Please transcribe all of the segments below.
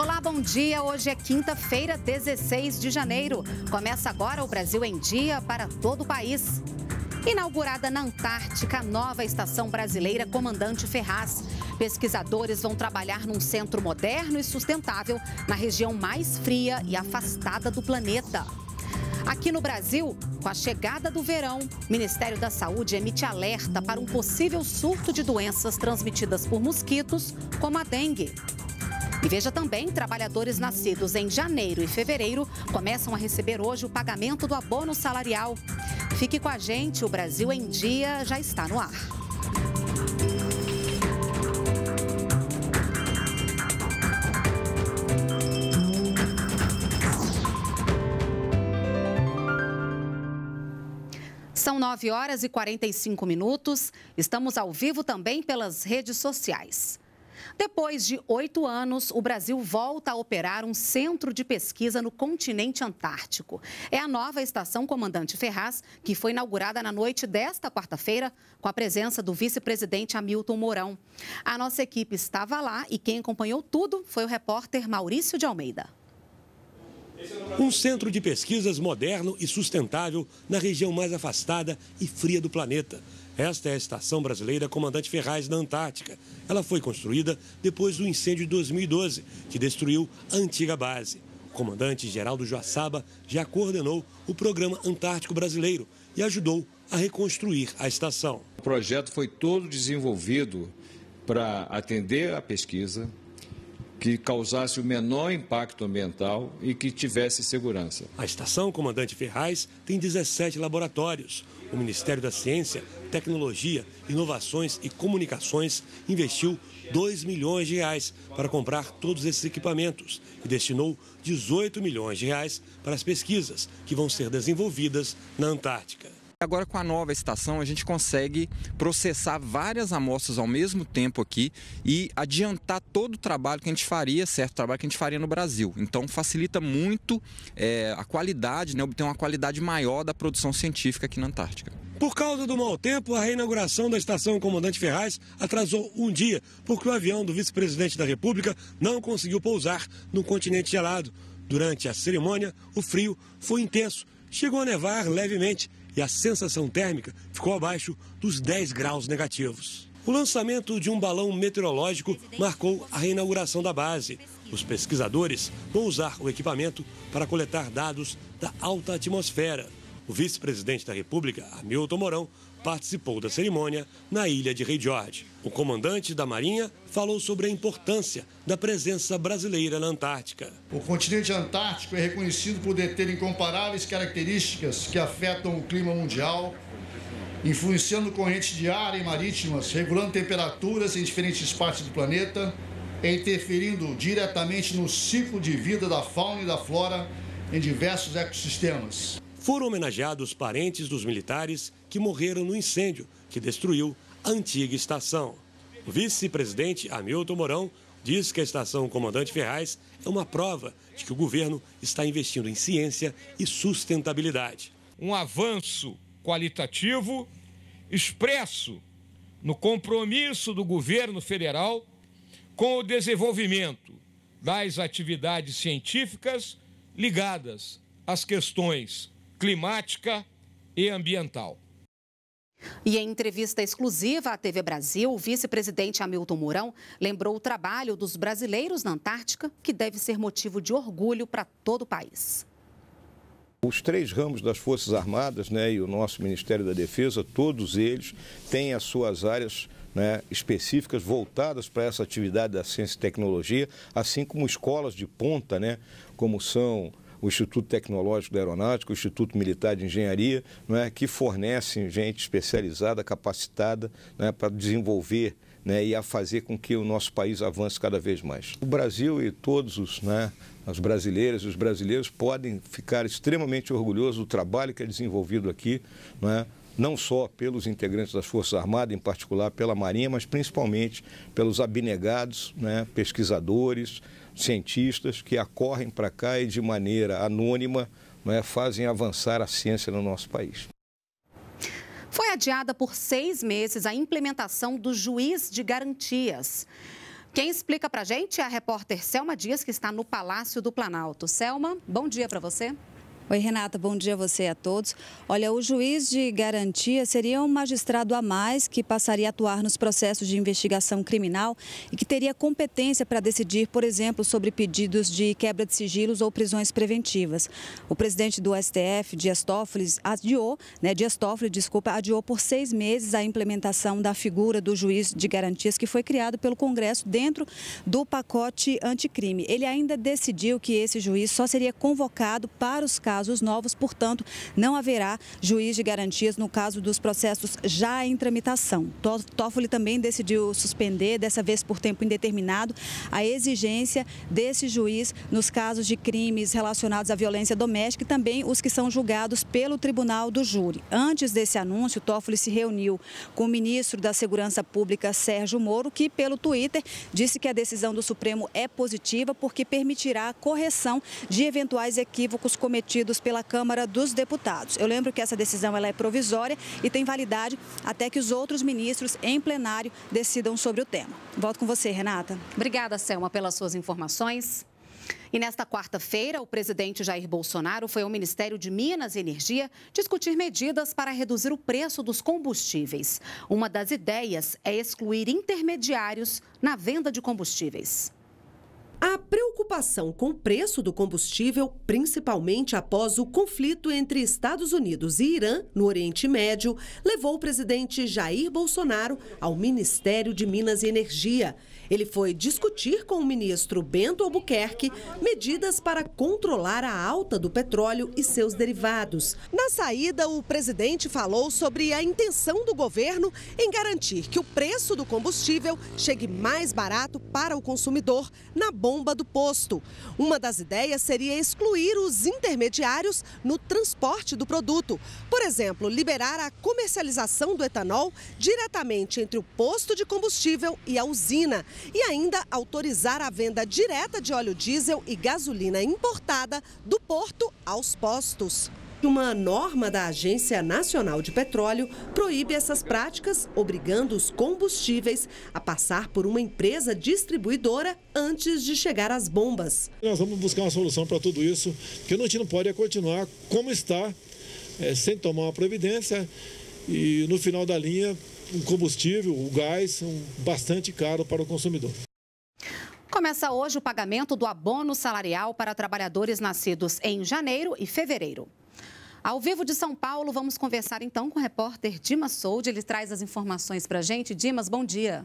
Olá, bom dia. Hoje é quinta-feira, 16 de janeiro. Começa agora o Brasil em Dia para todo o país. Inaugurada na Antártica, a nova estação brasileira Comandante Ferraz. Pesquisadores vão trabalhar num centro moderno e sustentável na região mais fria e afastada do planeta. Aqui no Brasil, com a chegada do verão, o Ministério da Saúde emite alerta para um possível surto de doenças transmitidas por mosquitos, como a dengue. E veja também, trabalhadores nascidos em janeiro e fevereiro começam a receber hoje o pagamento do abono salarial. Fique com a gente, o Brasil em Dia já está no ar. São 9 horas e 45 minutos. Estamos ao vivo também pelas redes sociais. Depois de oito anos, o Brasil volta a operar um centro de pesquisa no continente antártico. É a nova estação Comandante Ferraz, que foi inaugurada na noite desta quarta-feira, com a presença do vice-presidente Hamilton Mourão. A nossa equipe estava lá e quem acompanhou tudo foi o repórter Maurício de Almeida. Um centro de pesquisas moderno e sustentável na região mais afastada e fria do planeta. Esta é a Estação Brasileira Comandante Ferraz na Antártica. Ela foi construída depois do incêndio de 2012, que destruiu a antiga base. O comandante Geraldo Joaçaba já coordenou o Programa Antártico Brasileiro e ajudou a reconstruir a estação. O projeto foi todo desenvolvido para atender a pesquisa, que causasse o menor impacto ambiental e que tivesse segurança. A estação Comandante Ferraz tem 17 laboratórios. O Ministério da Ciência, Tecnologia, Inovações e Comunicações investiu 2 milhões de reais para comprar todos esses equipamentos e destinou 18 milhões de reais para as pesquisas que vão ser desenvolvidas na Antártica. Agora, com a nova estação, a gente consegue processar várias amostras ao mesmo tempo aqui e adiantar todo o trabalho que a gente faria, certo? O trabalho que a gente faria no Brasil. Então, facilita muito é, a qualidade, né? obter uma qualidade maior da produção científica aqui na Antártica. Por causa do mau tempo, a reinauguração da estação Comandante Ferraz atrasou um dia, porque o avião do vice-presidente da República não conseguiu pousar no continente gelado. Durante a cerimônia, o frio foi intenso, chegou a nevar levemente e a sensação térmica ficou abaixo dos 10 graus negativos. O lançamento de um balão meteorológico marcou a reinauguração da base. Os pesquisadores vão usar o equipamento para coletar dados da alta atmosfera. O vice-presidente da República, Hamilton Mourão, participou da cerimônia na ilha de Rei George. O comandante da Marinha falou sobre a importância da presença brasileira na Antártica. O continente antártico é reconhecido por deter incomparáveis características que afetam o clima mundial, influenciando correntes de ar e marítimas, regulando temperaturas em diferentes partes do planeta, interferindo diretamente no ciclo de vida da fauna e da flora em diversos ecossistemas foram homenageados parentes dos militares que morreram no incêndio que destruiu a antiga estação. O vice-presidente Hamilton Mourão diz que a estação Comandante Ferraz é uma prova de que o governo está investindo em ciência e sustentabilidade. Um avanço qualitativo expresso no compromisso do governo federal com o desenvolvimento das atividades científicas ligadas às questões climática e ambiental. E em entrevista exclusiva à TV Brasil, o vice-presidente Hamilton Mourão lembrou o trabalho dos brasileiros na Antártica, que deve ser motivo de orgulho para todo o país. Os três ramos das Forças Armadas né, e o nosso Ministério da Defesa, todos eles têm as suas áreas né, específicas voltadas para essa atividade da ciência e tecnologia, assim como escolas de ponta, né, como são o Instituto Tecnológico da Aeronáutica, o Instituto Militar de Engenharia, é que fornecem gente especializada, capacitada é para desenvolver né, e a fazer com que o nosso país avance cada vez mais. O Brasil e todos os, né, as brasileiras e os brasileiros podem ficar extremamente orgulhosos do trabalho que é desenvolvido aqui, é, não só pelos integrantes das Forças Armadas, em particular pela Marinha, mas principalmente pelos abnegados, né, pesquisadores, cientistas que acorrem para cá e, de maneira anônima, né, fazem avançar a ciência no nosso país. Foi adiada por seis meses a implementação do juiz de garantias. Quem explica para gente é a repórter Selma Dias, que está no Palácio do Planalto. Selma, bom dia para você. Oi, Renata, bom dia a você e a todos. Olha, o juiz de garantia seria um magistrado a mais que passaria a atuar nos processos de investigação criminal e que teria competência para decidir, por exemplo, sobre pedidos de quebra de sigilos ou prisões preventivas. O presidente do STF, Dias Toffoli, adiou, né, Dias Toffoli, desculpa, adiou por seis meses a implementação da figura do juiz de garantias que foi criado pelo Congresso dentro do pacote anticrime. Ele ainda decidiu que esse juiz só seria convocado para os casos casos novos, portanto, não haverá juiz de garantias no caso dos processos já em tramitação. Toffoli também decidiu suspender, dessa vez por tempo indeterminado, a exigência desse juiz nos casos de crimes relacionados à violência doméstica e também os que são julgados pelo Tribunal do Júri. Antes desse anúncio, Toffoli se reuniu com o ministro da Segurança Pública, Sérgio Moro, que pelo Twitter disse que a decisão do Supremo é positiva porque permitirá a correção de eventuais equívocos cometidos pela Câmara dos Deputados. Eu lembro que essa decisão ela é provisória e tem validade até que os outros ministros em plenário decidam sobre o tema. Volto com você, Renata. Obrigada, Selma, pelas suas informações. E nesta quarta-feira, o presidente Jair Bolsonaro foi ao Ministério de Minas e Energia discutir medidas para reduzir o preço dos combustíveis. Uma das ideias é excluir intermediários na venda de combustíveis. A preocupação com o preço do combustível, principalmente após o conflito entre Estados Unidos e Irã no Oriente Médio, levou o presidente Jair Bolsonaro ao Ministério de Minas e Energia ele foi discutir com o ministro Bento Albuquerque medidas para controlar a alta do petróleo e seus derivados. Na saída, o presidente falou sobre a intenção do governo em garantir que o preço do combustível chegue mais barato para o consumidor na bomba do posto. Uma das ideias seria excluir os intermediários no transporte do produto. Por exemplo, liberar a comercialização do etanol diretamente entre o posto de combustível e a usina e ainda autorizar a venda direta de óleo diesel e gasolina importada do porto aos postos. Uma norma da Agência Nacional de Petróleo proíbe essas práticas, obrigando os combustíveis a passar por uma empresa distribuidora antes de chegar às bombas. Nós vamos buscar uma solução para tudo isso, que a gente não pode continuar como está, é, sem tomar uma providência e no final da linha o combustível, o gás, são bastante caro para o consumidor. Começa hoje o pagamento do abono salarial para trabalhadores nascidos em janeiro e fevereiro. Ao vivo de São Paulo, vamos conversar então com o repórter Dimas Soude. Ele traz as informações para a gente. Dimas, bom dia.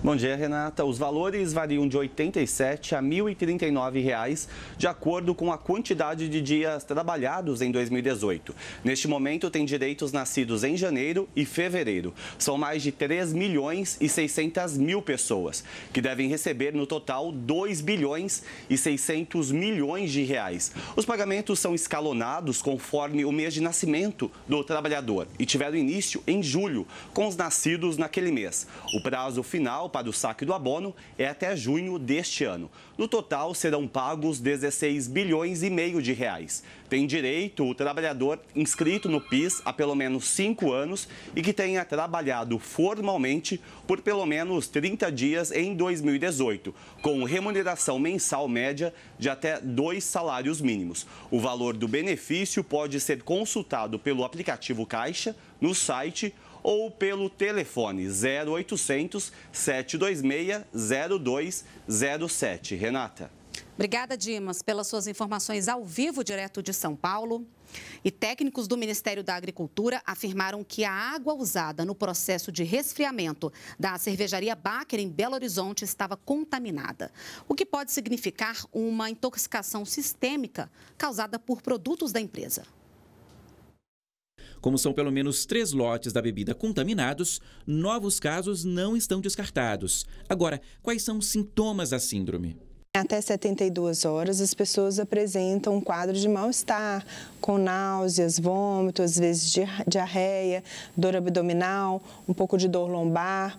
Bom dia, Renata. Os valores variam de R$ 87 a R$ 1.039, reais, de acordo com a quantidade de dias trabalhados em 2018. Neste momento, tem direitos nascidos em janeiro e fevereiro. São mais de 3 milhões e 600 mil pessoas, que devem receber, no total, 2 bilhões e 600 milhões de reais. Os pagamentos são escalonados conforme o mês de nascimento do trabalhador e tiveram início em julho, com os nascidos naquele mês. O prazo final para o saque do abono é até junho deste ano. No total, serão pagos 16 bilhões e meio de reais. Tem direito o trabalhador inscrito no PIS há pelo menos cinco anos e que tenha trabalhado formalmente por pelo menos 30 dias em 2018, com remuneração mensal média de até dois salários mínimos. O valor do benefício pode ser consultado pelo aplicativo Caixa, no site ou pelo telefone 0800 726 0207. Renata. Obrigada, Dimas, pelas suas informações ao vivo, direto de São Paulo. E técnicos do Ministério da Agricultura afirmaram que a água usada no processo de resfriamento da cervejaria Baker em Belo Horizonte estava contaminada, o que pode significar uma intoxicação sistêmica causada por produtos da empresa. Como são pelo menos três lotes da bebida contaminados, novos casos não estão descartados. Agora, quais são os sintomas da síndrome? Até 72 horas, as pessoas apresentam um quadro de mal-estar, com náuseas, vômito, às vezes diarreia, dor abdominal, um pouco de dor lombar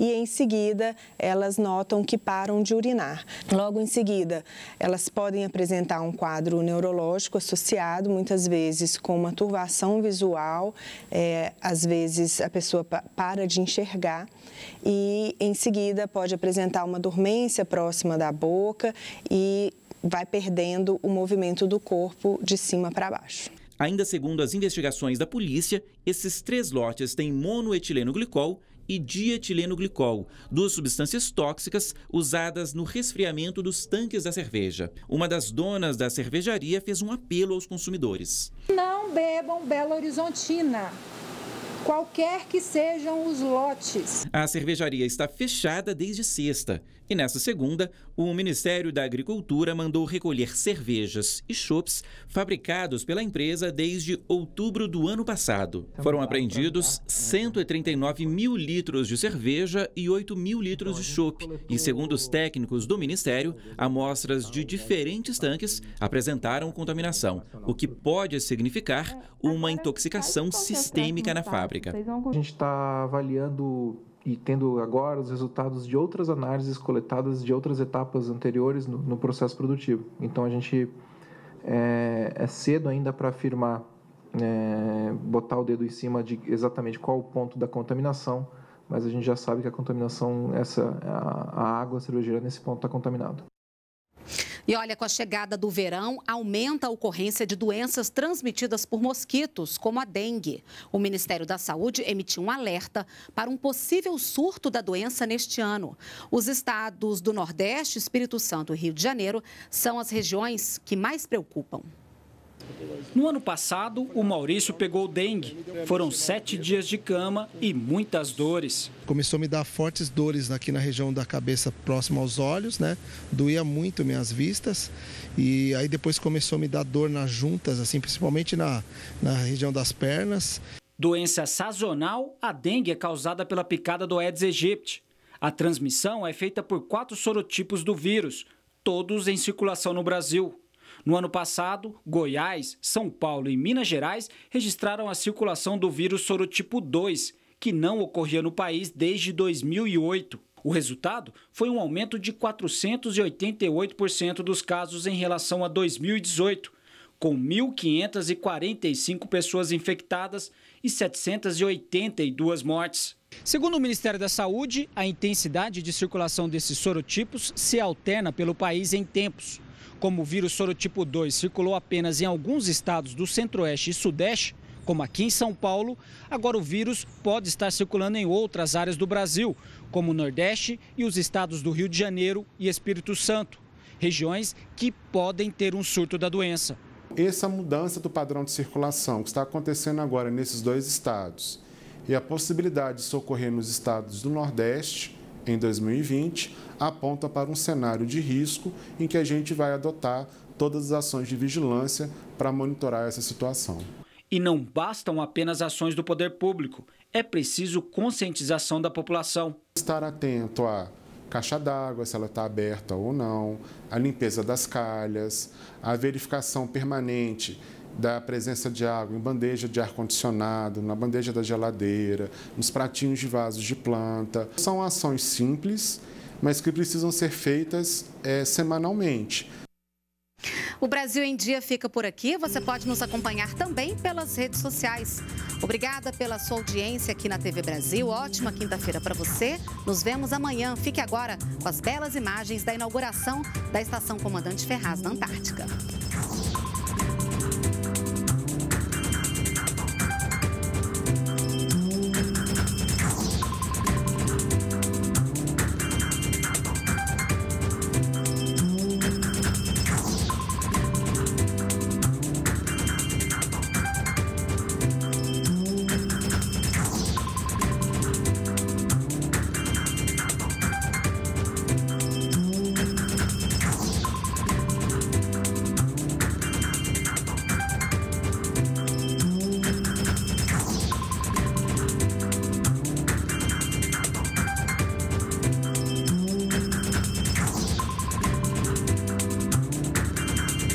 e em seguida elas notam que param de urinar. Logo em seguida, elas podem apresentar um quadro neurológico associado, muitas vezes com uma turvação visual, é, às vezes a pessoa para de enxergar e em seguida pode apresentar uma dormência próxima da boca e vai perdendo o movimento do corpo de cima para baixo. Ainda segundo as investigações da polícia, esses três lotes têm monoetileno glicol e dietilenoglicol, duas substâncias tóxicas usadas no resfriamento dos tanques da cerveja. Uma das donas da cervejaria fez um apelo aos consumidores. Não bebam Belo Horizontina qualquer que sejam os lotes. A cervejaria está fechada desde sexta e nesta segunda, o Ministério da Agricultura mandou recolher cervejas e chopps fabricados pela empresa desde outubro do ano passado. Foram apreendidos 139 mil litros de cerveja e 8 mil litros de chopp e, segundo os técnicos do Ministério, amostras de diferentes tanques apresentaram contaminação, o que pode significar uma intoxicação sistêmica na fábrica fábrica. A gente está avaliando e tendo agora os resultados de outras análises coletadas de outras etapas anteriores no, no processo produtivo. Então a gente é, é cedo ainda para afirmar, é, botar o dedo em cima de exatamente qual o ponto da contaminação, mas a gente já sabe que a contaminação, essa, a, a água cervejeira nesse ponto está contaminada. E olha, com a chegada do verão, aumenta a ocorrência de doenças transmitidas por mosquitos, como a dengue. O Ministério da Saúde emitiu um alerta para um possível surto da doença neste ano. Os estados do Nordeste, Espírito Santo e Rio de Janeiro são as regiões que mais preocupam. No ano passado, o Maurício pegou dengue. Foram sete dias de cama e muitas dores. Começou a me dar fortes dores aqui na região da cabeça, próximo aos olhos, né? Doía muito minhas vistas. E aí depois começou a me dar dor nas juntas, assim, principalmente na, na região das pernas. Doença sazonal, a dengue é causada pela picada do Aedes aegypti. A transmissão é feita por quatro sorotipos do vírus, todos em circulação no Brasil. No ano passado, Goiás, São Paulo e Minas Gerais registraram a circulação do vírus sorotipo 2, que não ocorria no país desde 2008. O resultado foi um aumento de 488% dos casos em relação a 2018, com 1.545 pessoas infectadas e 782 mortes. Segundo o Ministério da Saúde, a intensidade de circulação desses sorotipos se alterna pelo país em tempos como o vírus sorotipo 2 circulou apenas em alguns estados do Centro-Oeste e Sudeste, como aqui em São Paulo, agora o vírus pode estar circulando em outras áreas do Brasil, como o Nordeste e os estados do Rio de Janeiro e Espírito Santo, regiões que podem ter um surto da doença. Essa mudança do padrão de circulação que está acontecendo agora nesses dois estados e a possibilidade de socorrer nos estados do Nordeste em 2020 aponta para um cenário de risco em que a gente vai adotar todas as ações de vigilância para monitorar essa situação. E não bastam apenas ações do poder público, é preciso conscientização da população. Estar atento à caixa d'água, se ela está aberta ou não, a limpeza das calhas, a verificação permanente da presença de água em bandeja de ar-condicionado, na bandeja da geladeira, nos pratinhos de vasos de planta. São ações simples, mas que precisam ser feitas é, semanalmente. O Brasil em Dia fica por aqui. Você pode nos acompanhar também pelas redes sociais. Obrigada pela sua audiência aqui na TV Brasil. Ótima quinta-feira para você. Nos vemos amanhã. Fique agora com as belas imagens da inauguração da Estação Comandante Ferraz na Antártica.